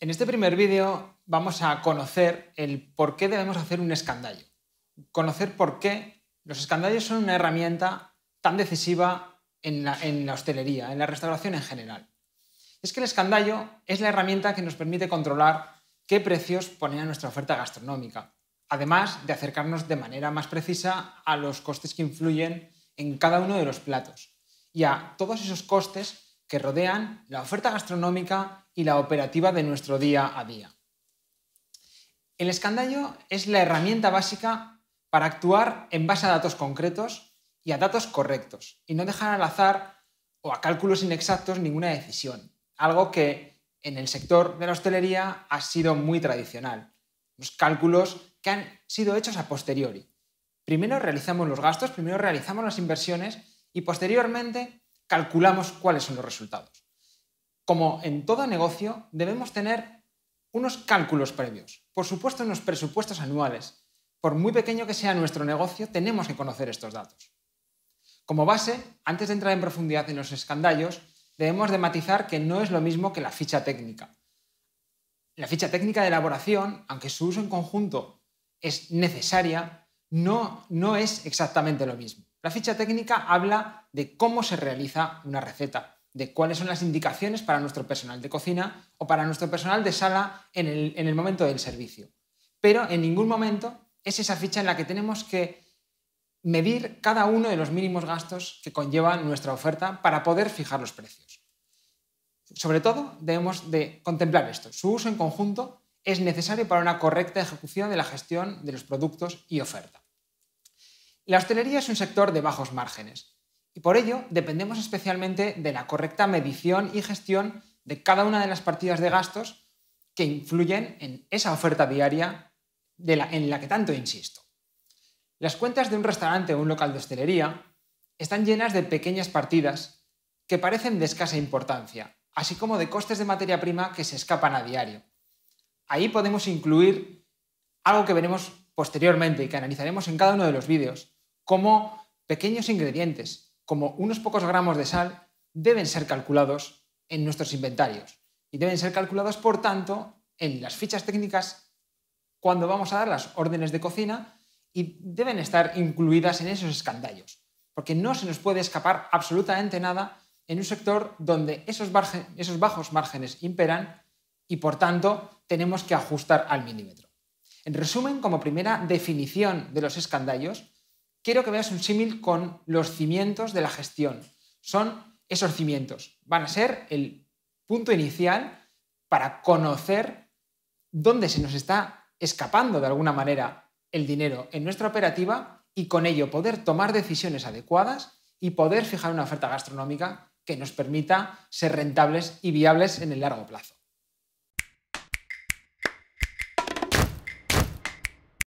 En este primer vídeo vamos a conocer el por qué debemos hacer un escandallo. Conocer por qué los escandallos son una herramienta tan decisiva en la, hostelería, en la restauración en general. Es que el escandallo es la herramienta que nos permite controlar qué precios ponen a nuestra oferta gastronómica, además de acercarnos de manera más precisa a los costes que influyen en cada uno de los platos y a todos esos costes que rodean la oferta gastronómica y la operativa de nuestro día a día. El escandallo es la herramienta básica para actuar en base a datos concretos y a datos correctos y no dejar al azar o a cálculos inexactos ninguna decisión, algo que en el sector de la hostelería ha sido muy tradicional. Los cálculos que han sido hechos a posteriori. Primero realizamos los gastos, primero realizamos las inversiones y posteriormente calculamos cuáles son los resultados como en todo negocio, debemos tener unos cálculos previos. Por supuesto, unos presupuestos anuales. Por muy pequeño que sea nuestro negocio, tenemos que conocer estos datos. Como base, antes de entrar en profundidad en los escandallos, debemos de matizar que no es lo mismo que la ficha técnica. La ficha técnica de elaboración, aunque su uso en conjunto es necesaria, no es exactamente lo mismo. La ficha técnica habla de cómo se realiza una receta, de cuáles son las indicaciones para nuestro personal de cocina o para nuestro personal de sala en el, momento del servicio. Pero en ningún momento es esa ficha en la que tenemos que medir cada uno de los mínimos gastos que conlleva nuestra oferta para poder fijar los precios. Sobre todo, debemos de contemplar esto. Su uso en conjunto es necesario para una correcta ejecución de la gestión de los productos y oferta. La hostelería es un sector de bajos márgenes, y por ello dependemos especialmente de la correcta medición y gestión de cada una de las partidas de gastos que influyen en esa oferta diaria de la, en la que tanto insisto. Las cuentas de un restaurante o un local de hostelería están llenas de pequeñas partidas que parecen de escasa importancia, así como de costes de materia prima que se escapan a diario. Ahí podemos incluir algo que veremos posteriormente y que analizaremos en cada uno de los vídeos, como pequeños ingredientes como unos pocos gramos de sal deben ser calculados en nuestros inventarios y deben ser calculados, por tanto, en las fichas técnicas cuando vamos a dar las órdenes de cocina y deben estar incluidas en esos escandallos, porque no se nos puede escapar absolutamente nada en un sector donde esos, bajos márgenes imperan y, por tanto, tenemos que ajustar al milímetro. En resumen, como primera definición de los escandallos, quiero que veas un símil con los cimientos de la gestión. Son esos cimientos. Van a ser el punto inicial para conocer dónde se nos está escapando de alguna manera el dinero en nuestra operativa y con ello poder tomar decisiones adecuadas y poder fijar una oferta gastronómica que nos permita ser rentables y viables en el largo plazo.